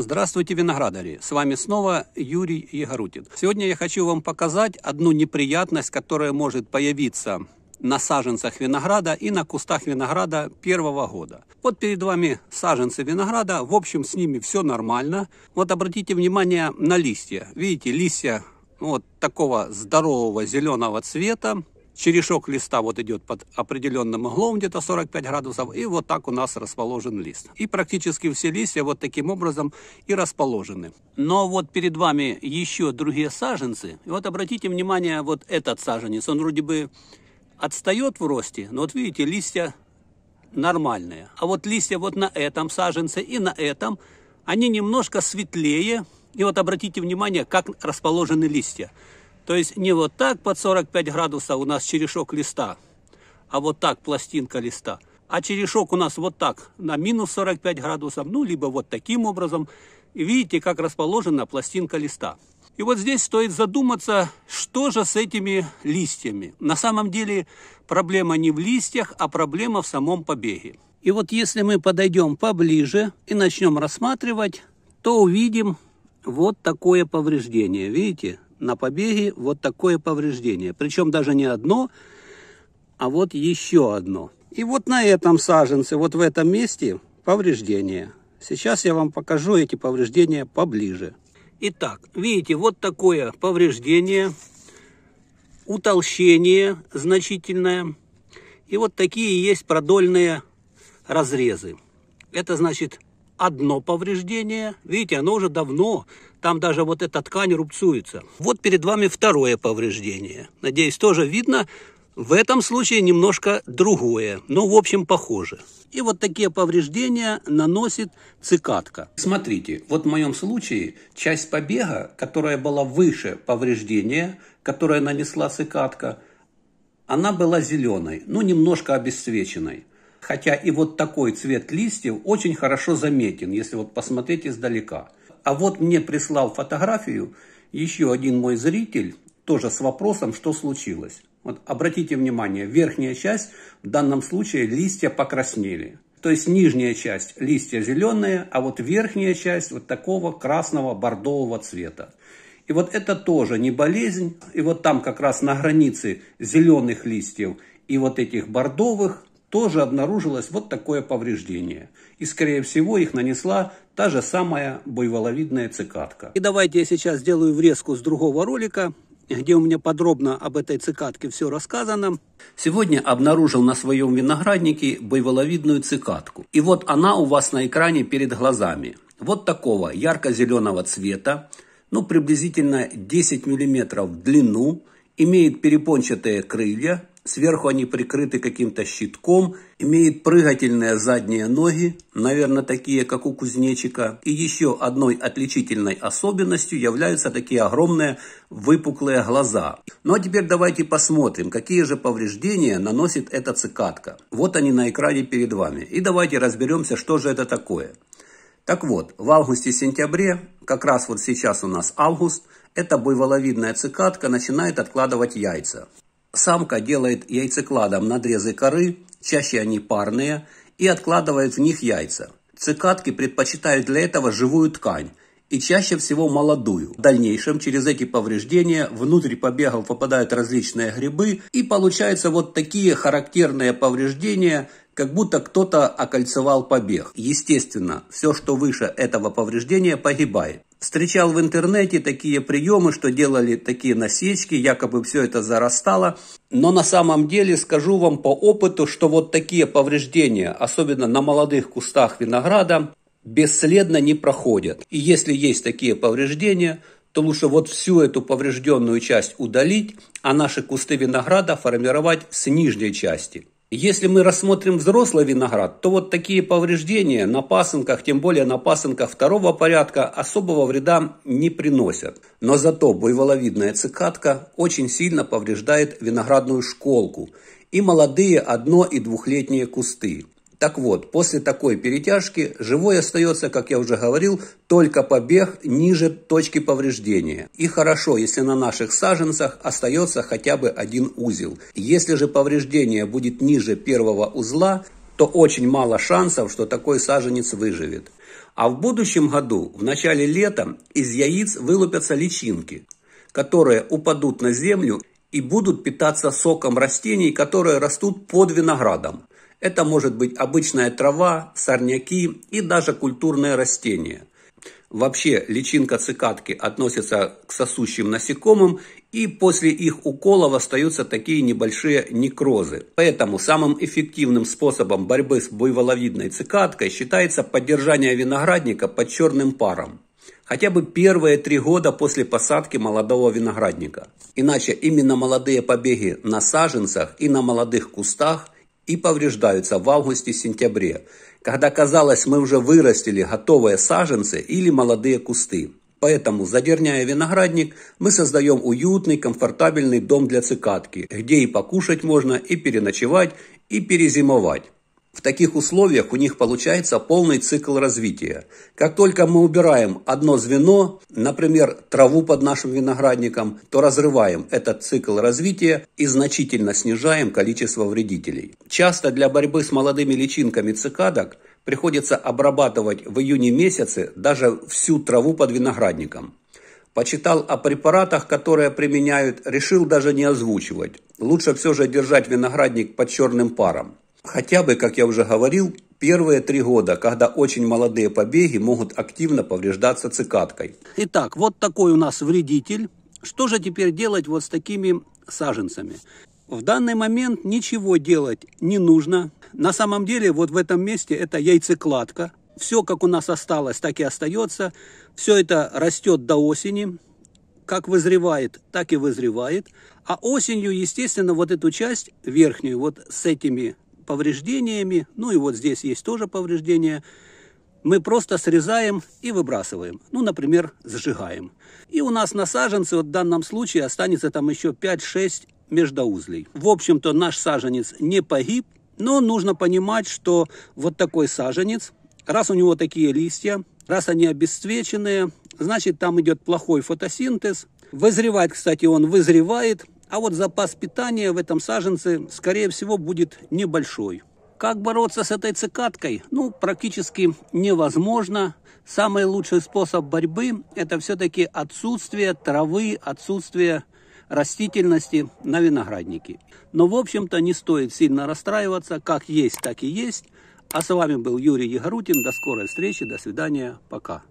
Здравствуйте, виноградари! С вами снова Юрий Егорутин. Сегодня я хочу вам показать одну неприятность, которая может появиться на саженцах винограда и на кустах винограда первого года. Вот перед вами саженцы винограда, в общем с ними все нормально. Вот обратите внимание на листья. Видите, листья вот такого здорового зеленого цвета, черешок листа вот идет под определенным углом, где-то 45 градусов, и вот так у нас расположен лист. И практически все листья вот таким образом и расположены. Но вот перед вами еще другие саженцы. И вот обратите внимание, вот этот саженец, он вроде бы отстает в росте, но вот видите, листья нормальные. А вот листья вот на этом саженце и на этом, они немножко светлее. И вот обратите внимание, как расположены листья. То есть не вот так под 45 градусов у нас черешок листа, а вот так пластинка листа. А черешок у нас вот так, на минус 45 градусов, ну, либо вот таким образом. И видите, как расположена пластинка листа. И вот здесь стоит задуматься, что же с этими листьями. На самом деле проблема не в листьях, а проблема в самом побеге. И вот если мы подойдем поближе и начнем рассматривать, то увидим вот такое повреждение. Видите, на побеге вот такое повреждение. Причем даже не одно, а вот еще одно. И вот на этом саженце, вот в этом месте повреждение. Сейчас я вам покажу эти повреждения поближе. Итак, видите, вот такое повреждение, утолщение значительное. И вот такие есть продольные разрезы. Это значит одно повреждение. Видите, оно уже давно там даже вот эта ткань рубцуется. Вот перед вами второе повреждение. Надеюсь, тоже видно. В этом случае немножко другое, но в общем похоже. И вот такие повреждения наносит цикадка. Смотрите, вот в моем случае часть побега, которая была выше повреждения, которое нанесла цикадка, она была зеленой, ну немножко обесцвеченной. Хотя и вот такой цвет листьев очень хорошо заметен, если вот посмотреть издалека. А вот мне прислал фотографию еще один мой зритель, тоже с вопросом, что случилось. Вот обратите внимание, верхняя часть, в данном случае листья покраснели. То есть нижняя часть листья зеленые, а вот верхняя часть вот такого красного бордового цвета. И вот это тоже не болезнь. И вот там как раз на границе зеленых листьев и вот этих бордовых тоже обнаружилось вот такое повреждение. И, скорее всего, их нанесла та же самая буйволовидная цикадка. И давайте я сейчас сделаю врезку с другого ролика, где у меня подробно об этой цикадке все рассказано. Сегодня обнаружил на своем винограднике буйволовидную цикадку. И вот она у вас на экране перед глазами. Вот такого ярко-зеленого цвета, ну приблизительно 10 мм в длину, имеет перепончатые крылья, Сверху они прикрыты каким-то щитком, имеют прыгательные задние ноги, наверное, такие, как у кузнечика. И еще одной отличительной особенностью являются такие огромные выпуклые глаза. Ну а теперь давайте посмотрим, какие же повреждения наносит эта цикадка. Вот они на экране перед вами. И давайте разберемся, что же это такое. Так вот, в августе-сентябре, как раз вот сейчас у нас август, эта буйволовидная цикадка начинает откладывать яйца. Самка делает яйцекладом надрезы коры, чаще они парные, и откладывает в них яйца. Цикадки предпочитают для этого живую ткань и чаще всего молодую. В дальнейшем через эти повреждения внутрь побегов попадают различные грибы и получаются вот такие характерные повреждения, как будто кто-то окольцевал побег. Естественно, все, что выше этого повреждения, погибает встречал в интернете такие приемы, что делали такие насечки, якобы все это зарастало. Но на самом деле скажу вам по опыту, что вот такие повреждения, особенно на молодых кустах винограда, бесследно не проходят. И если есть такие повреждения, то лучше вот всю эту поврежденную часть удалить, а наши кусты винограда формировать с нижней части. Если мы рассмотрим взрослый виноград, то вот такие повреждения на пасынках, тем более на пасынках второго порядка, особого вреда не приносят. Но зато буйволовидная цикатка очень сильно повреждает виноградную школку и молодые одно- и двухлетние кусты. Так вот, после такой перетяжки живой остается, как я уже говорил, только побег ниже точки повреждения. И хорошо, если на наших саженцах остается хотя бы один узел. Если же повреждение будет ниже первого узла, то очень мало шансов, что такой саженец выживет. А в будущем году, в начале лета, из яиц вылупятся личинки, которые упадут на землю и будут питаться соком растений, которые растут под виноградом. Это может быть обычная трава, сорняки и даже культурные растения. Вообще личинка цикадки относится к сосущим насекомым, и после их уколов остаются такие небольшие некрозы. Поэтому самым эффективным способом борьбы с буйволовидной цикадкой считается поддержание виноградника под черным паром. Хотя бы первые три года после посадки молодого виноградника. Иначе именно молодые побеги на саженцах и на молодых кустах – и повреждаются в августе-сентябре, когда, казалось, мы уже вырастили готовые саженцы или молодые кусты. Поэтому, задерняя виноградник, мы создаем уютный, комфортабельный дом для цикадки, где и покушать можно, и переночевать, и перезимовать. В таких условиях у них получается полный цикл развития. Как только мы убираем одно звено, например, траву под нашим виноградником, то разрываем этот цикл развития и значительно снижаем количество вредителей. Часто для борьбы с молодыми личинками цикадок приходится обрабатывать в июне месяце даже всю траву под виноградником. Почитал о препаратах, которые применяют, решил даже не озвучивать. Лучше все же держать виноградник под черным паром хотя бы, как я уже говорил, первые три года, когда очень молодые побеги могут активно повреждаться цикадкой. Итак, вот такой у нас вредитель. Что же теперь делать вот с такими саженцами? В данный момент ничего делать не нужно. На самом деле вот в этом месте это яйцекладка. Все, как у нас осталось, так и остается. Все это растет до осени. Как вызревает, так и вызревает. А осенью, естественно, вот эту часть верхнюю, вот с этими повреждениями, ну и вот здесь есть тоже повреждения, мы просто срезаем и выбрасываем. Ну, например, зажигаем. И у нас на саженце, вот в данном случае, останется там еще 5-6 междоузлей. В общем-то, наш саженец не погиб, но нужно понимать, что вот такой саженец, раз у него такие листья, раз они обесцвеченные, значит, там идет плохой фотосинтез. Вызревать, кстати, он вызревает, а вот запас питания в этом саженце, скорее всего, будет небольшой. Как бороться с этой цикадкой? Ну, практически невозможно. Самый лучший способ борьбы – это все-таки отсутствие травы, отсутствие растительности на винограднике. Но, в общем-то, не стоит сильно расстраиваться. Как есть, так и есть. А с вами был Юрий Егорутин. До скорой встречи. До свидания. Пока.